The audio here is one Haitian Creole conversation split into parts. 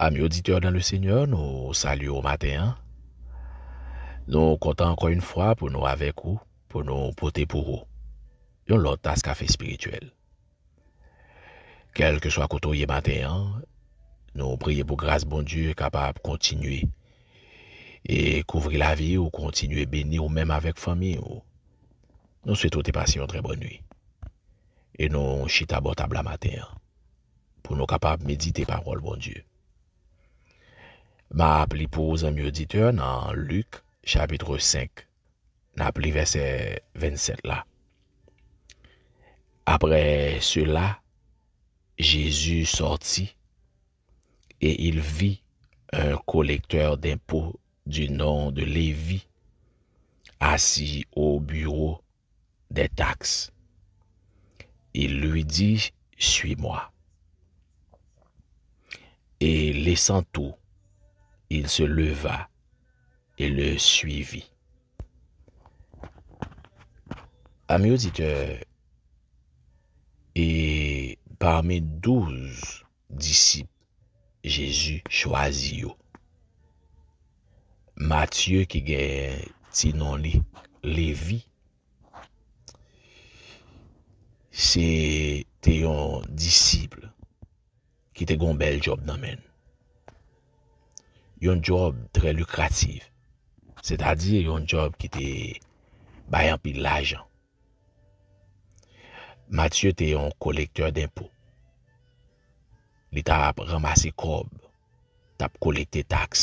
Ami auditeur dan le seigneur nou salu ou maten an, nou konta ankon yon fwa pou nou avek ou, pou nou pote pou ou, yon lot tas kafe spirituel. Kelke swa koto yon maten an, nou priye pou grase bon dieu e kapap kontinuye, e kouvri la vi ou kontinuye beni ou menm avek fami ou, nou sweto te pasyon tre bon ni. E nou chita bot ab la maten an, pou nou kapap medite parol bon dieu. m'a appelé pour un mieux auditeurs dans Luc chapitre 5, n'a verset 27 là. Après cela, Jésus sortit et il vit un collecteur d'impôts du nom de Lévi assis au bureau des taxes. Il lui dit, suis-moi. Et laissant tout, il se leva e le suivi. Amyo dite, e parme douz disip, Jezu chwazi yo. Matye ki gen ti non li, Levi, se te yon disip, ki te gon bel job nan men. yon job tre lukrativ. Se ta di yon job ki te bayan pi l ajan. Matye te yon kolekter denpo. Li ta ap ramase krob, ta ap kolekte taks.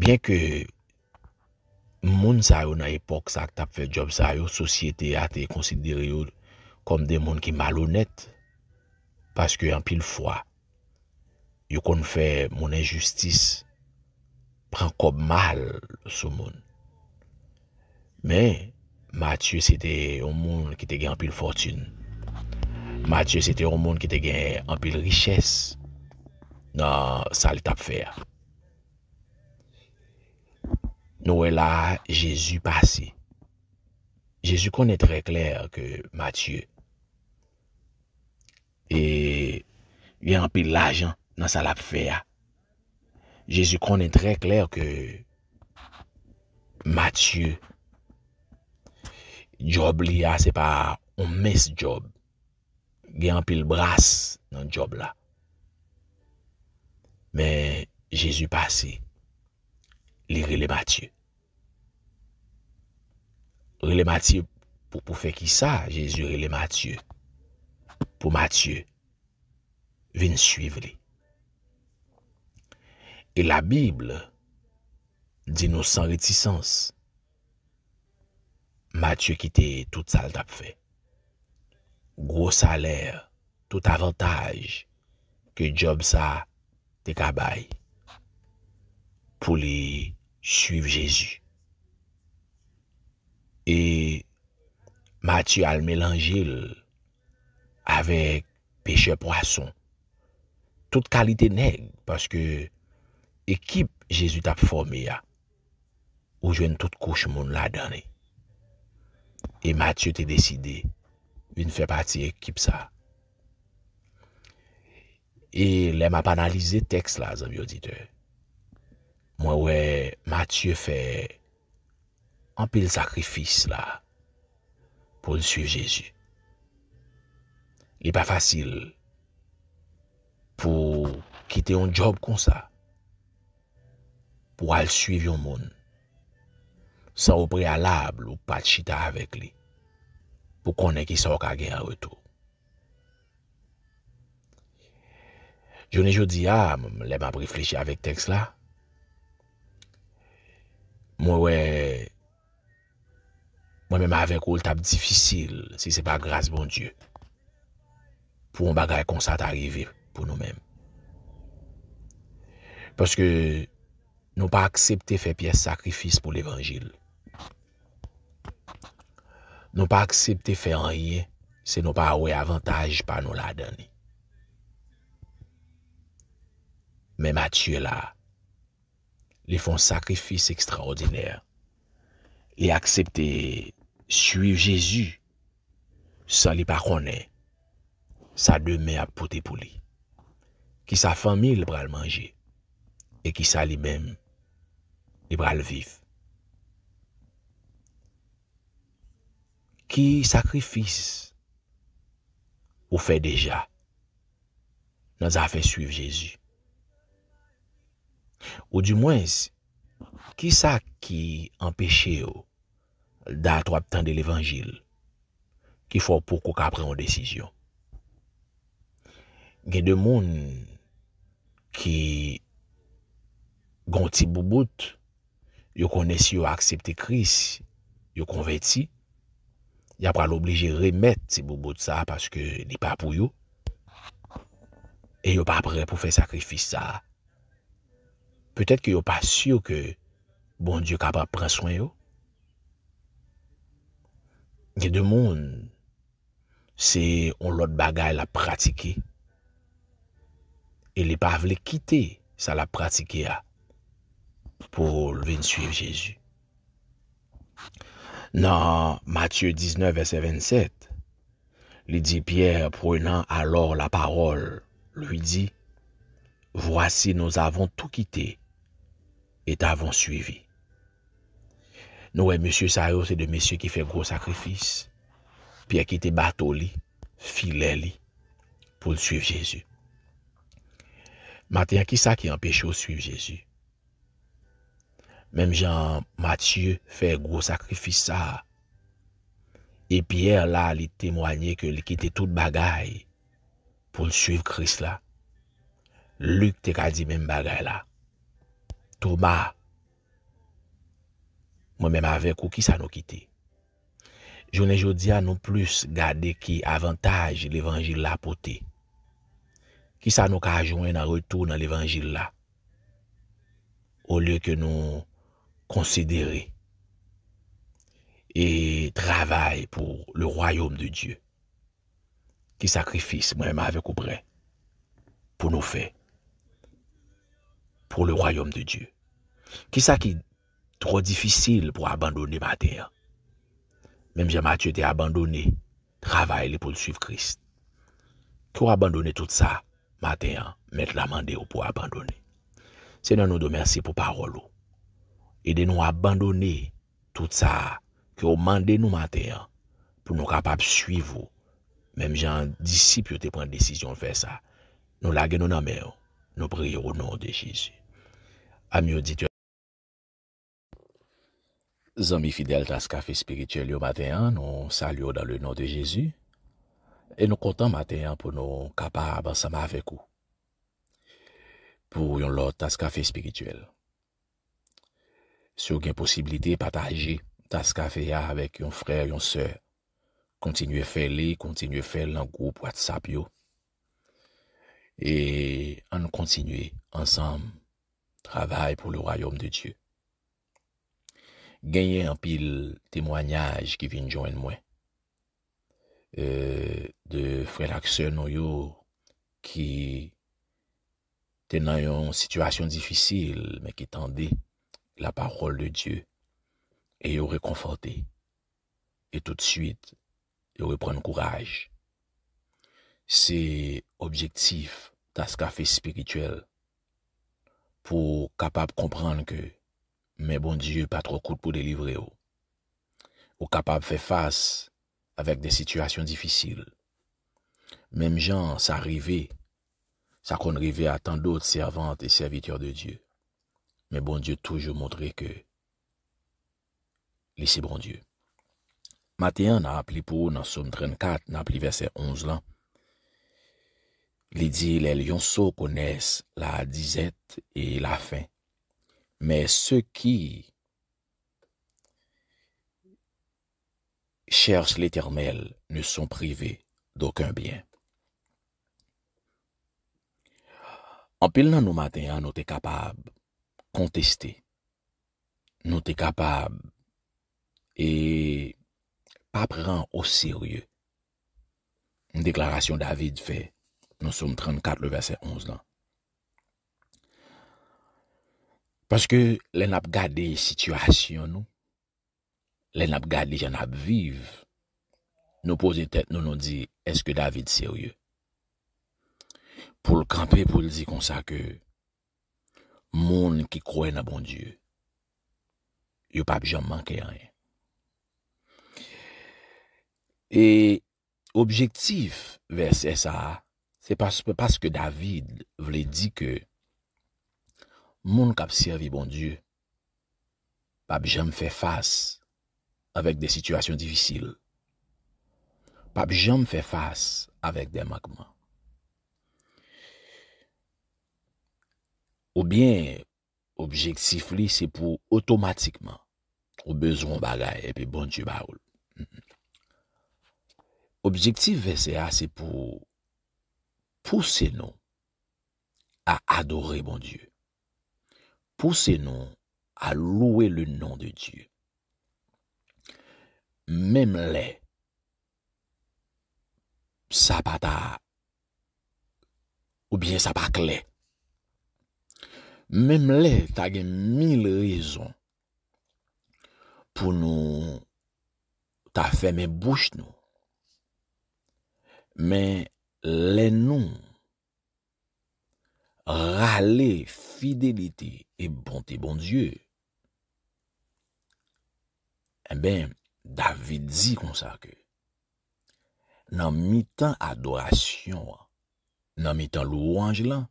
Bien ke moun sa yo nan epok sa ki ta ap fe job sa yo, sosyete a te konsidere yo kom de moun ki malounet, paske yon pil fwa yo kon fè moun enjustis, pran kop mal sou moun. Men, Matye sè te o moun ki te gen anpil fòrtoun. Matye sè te o moun ki te gen anpil richès. Nan, sal tap fèr. Nou wè e la, Jezu pasi. Jezu konè trè klèr ke Matye. E, yè anpil lajan. nan sal ap fe a. Jezu konen tre kler ke Matye job li a, se pa on mes job. Gen apil bras nan job la. Men, Jezu pase li rele Matye. Rele Matye pou pou fe ki sa, Jezu rele Matye. Po Matye, vin suive li. Et la Bible di nou san retisans. Mathieu ki te tout sal tap fe. Gro saler, tout avantage ke job sa te kabae. Pou li suiv Jésus. Et Mathieu al mélange avec peche poisson. Tout kalite neg, parce que Ekip Jezu tap fòmè ya, ou jwen tout kouch moun la danè. E Matye te deside, vi n fè pati ekip sa. E lè m ap analize teks la, zanvi odite. Mwen wè, Matye fè anpil sakrifis la pou n suif Jezu. E pa fasil pou kite yon job kon sa. pou al suiv yon moun. Sa ou prealable ou pat chita avek li. Pou konen ki sa ou ka gen a wotou. Jounen joudi ya, m lèm ap refleji avek teks la. Mwen wè, mwen mèm avek ou l tap difisil, si se pa grase bon Diyo. Pou m bagay konsat arive pou nou men. Paske, Nou pa aksepte fè piè sakrifis pou l'Evangil. Nou pa aksepte fè anye, se nou pa ouè avantaj pa nou la dani. Mèm atyè la, li fon sakrifis ekstraordinèr, li aksepte suiv Jésus, sa li pa konè, sa dè mè ap pote pou li, ki sa fè mil pral manje, e ki sa li mèm li pral vif. Ki sakrifis ou fe deja nan zafen suiv Jezu? Ou di mwens, ki sa ki empeshe ou dat wap tan de levangil ki fò pou kou ka preon desisyon? Gen demoun ki gonti bou bout, ou yo kone si yo aksepte kris, yo konve ti, ya pral oblige remet se bobo te sa, paske ni pa pou yo, e yo pa prè pou fè sakrifis sa. Petèt ki yo pa syo ke, bon Diyo kapap pran swen yo. Ye demoun, se on lot bagay la pratike, e li pa vle kite sa la pratike ya. pour venir suivre Jésus. Dans Matthieu 19, verset 27, lui dit Pierre, prenant alors la parole, lui dit, Voici, nous avons tout quitté et t'avons suivi. Nous, monsieur Sayo, c'est de monsieur qui fait gros sacrifice. Pierre qui était bateau, filet, pour suivre Jésus. Maintenant, qui ça qui empêche de suivre Jésus? Mèm Jean-Mathieu fè grò sakrifis sa. E Pierre la li tèmwanyè ke li kite tout bagay pou l'suiv Christ la. Luke te ka di mèm bagay la. Thomas, mèm avèk ou ki sa nou kite. Jounè joudia nou plus gade ki avantaj l'Evangil la pote. Ki sa nou ka jounè nan retou nan l'Evangil la. Ou lè ke nou... considérer et travaille pour le royaume de Dieu. Qui sacrifice, moi-même avec auprès, pour nous faire, pour le royaume de Dieu. Qui ça qui est trop difficile pour abandonner ma terre? Même si Mathieu était abandonné, travaille pour le suivre Christ. Pour abandonner tout ça, matin, mettre la mandée pour abandonner. Seigneur, nous te remercions pour parole. E de nou abandone tout sa ki ou mande nou matenyan pou nou kapab suivou. Mem jan disip yo te pren disisyon fe sa. Nou lage nou namen yo. Nou priyo ou nou de Jésus. Amyo dit yo. Zami fidel tas kafe spirituel yo matenyan. Nou sal yo dan le nou de Jésus. E nou kontan matenyan pou nou kapab sa ma vekou. Pou yon lot tas kafe spirituel. sou gen posibilite pataje tas ka feya avek yon fre, yon se, kontinue fe li, kontinue fe lan goup WhatsApp yo, e an kontinue ansam, travay pou lor rayom de Diyo. Genye an pil temwanyaj ki vin joen mwen, e, de fre lakse non yo ki tenan yon situasyon difisil, me ki tende la parole de Dieu et vous réconforter. Et tout de suite, vous reprendre courage. C'est objectif qu'a café spirituel pour capable comprendre que mais bon Dieu pas trop court pour délivrer vous. Oh. Ou capable faire face avec des situations difficiles. Même gens ça arrivait ça qu'on arrivait à tant d'autres servantes et serviteurs de Dieu. men bon diew toujou mwotre ke li si bon diew. Matyen na plipou nan soum 34, na plive se 11 lan, li di lèl yon sou kounes la dizet e la fin. Men se ki chers lèl termel ne son prive d'okyn bien. An pil nan nou matyen an nou te kapab contester. Nous sommes capables et pas prendre au sérieux. Une déclaration David fait nous sommes 34, le verset 11. Parce que les avons gardé situation nous, les gardé gardé j'en Nous la tête, nous nous dit est-ce que David sérieux Pour le camper, pour le dire comme ça que Moun ki kroen a bon Diyo. Yo pap jom manke an. Et objektif versè sa, se paske David vle di ke moun kap sirvi bon Diyo, pap jom fè fass avèk de situasyon divisil. Pap jom fè fass avèk de mankman. Ou byen, objektif li se pou otomatikman. Ou bezon bagay epi bon di baoul. Mm-hmm. Objektif VCA se pou pousse nou a adore bon di. Pousse nou a loue le nou de di. Mem le. Sa pata. Ou byen sa pata kle. Mem le, ta gen mil rezon pou nou ta fèmè bouch nou. Men, len nou rale fidelite e bonte bon dieu. E ben, David zi konsa ke. Nan mi tan adorasyon, nan mi tan louange lan,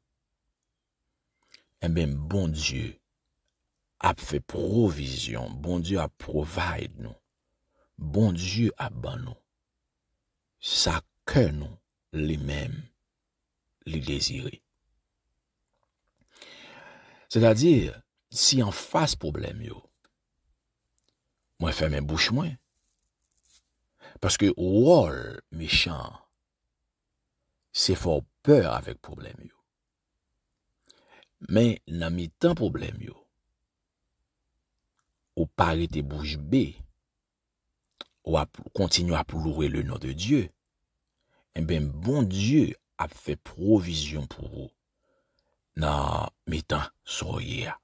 eh bien, bon Dieu a fait provision, bon Dieu a provide nous, bon Dieu a ban nous, ça que nous, les mêmes les désirer. C'est-à-dire, si en face problème, moi ferme mes bouches moins, parce que rôle méchant, c'est fort peur avec problème, Men nan mi tan problem yo, ou pare te bouj be, ou ap kontinu ap lourwe le nou de Diyo, en ben bon Diyo ap fe provision pou ou, nan mi tan soye a.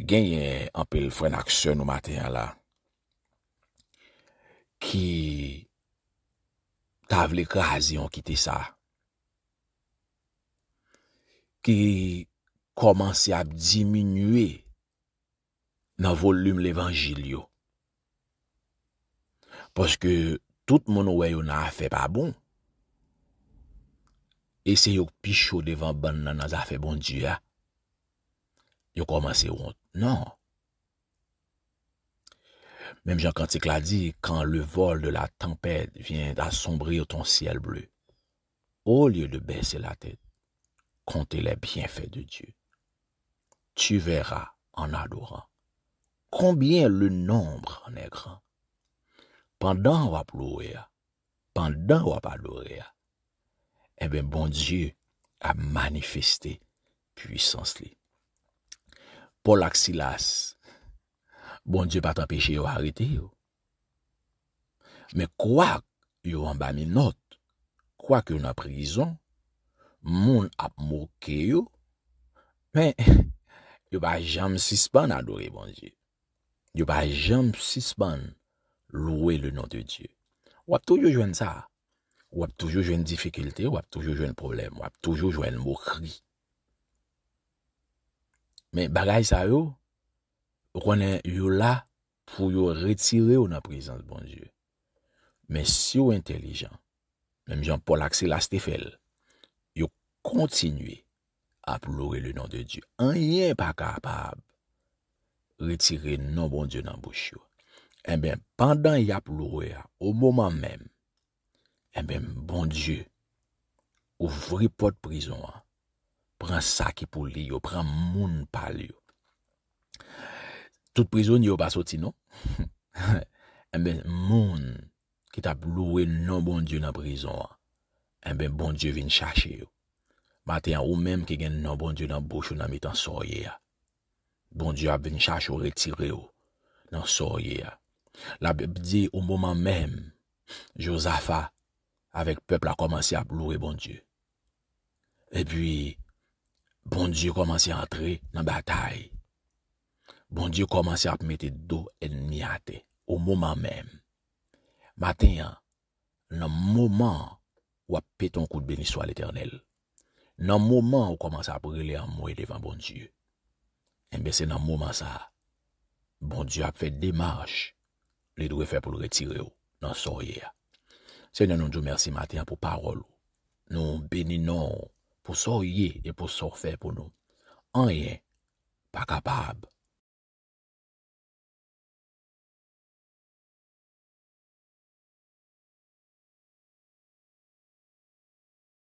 Gen yon apel fwen ak sè nou maten la, ki tavle ka azi an ki te sa a. ki komanse ap diminwe nan volume l'Evangil yo. Paske tout moun wè yo nan afe pa bon, ese yo kpicho devan ban nan nan afe bon diya, yo komanse yon nan. Mem Jean Canticle a di, kan le vol de la tempèd vyen da sombri yo ton siel blè, ou liye de bese la tèt, Conte le bienfè de Dieu. Tu verra en adorant. Koumbien le nombre en è gran. Pandan wap louè a. Pandan wap adorè a. Ebe eh bon Dieu a manifesté puissance li. Pol aksilas. Bon Dieu paten peche yo harite yo. Me kouak yo an bami not. Kouak yo nan prizon. moun ap mouke yo, men, yo ba jam sispan adore bonjye. Yo ba jam sispan louwe le nou de Diyo. Wap tou yo jwen sa. Wap tou yo jwen difikilte, wap tou yo jwen problem, wap tou yo jwen moukri. Men bagay sa yo, yo konen yo la pou yo retire yo nan prezans bonjye. Men si yo intelijan, men mjan polak se la stefel, kontinwe aplore le nan de Diyo. Anye pa kapab retire nan bon Diyo nan bouch yo. En ben, pandan ya aplore, ou mouman men, en ben, bon Diyo, ouvri pot prizon an, pran sakipou li yo, pran moun pal yo. Tout prizon yo basoti, non? En ben, moun ki ta aplore nan bon Diyo nan prizon an, en ben, bon Diyo vin chache yo. Maten an ou menm ke gen nan bon Diyo nan bouch ou nan mitan soye a. Bon Diyo ap ven chache ou retire ou nan soye a. La bep di ou mouman menm, Josafa avèk pepl a komansi ap louwe bon Diyo. E pi, bon Diyo komansi antre nan batay. Bon Diyo komansi ap mette do en miyate ou mouman menm. Maten an, nan mouman wap peton kout beniso al Eternel. nan mouman ou koman sa ap rele an mouye devan bon Diyo. Enbe se nan mouman sa, bon Diyo ap fè demarche, li dwe fè pou l retire ou, nan soye a. Se nè nou djou mersi maten pou parol ou, nou benin nou, pou soye e pou sor fè pou nou. Anye, pa kapab,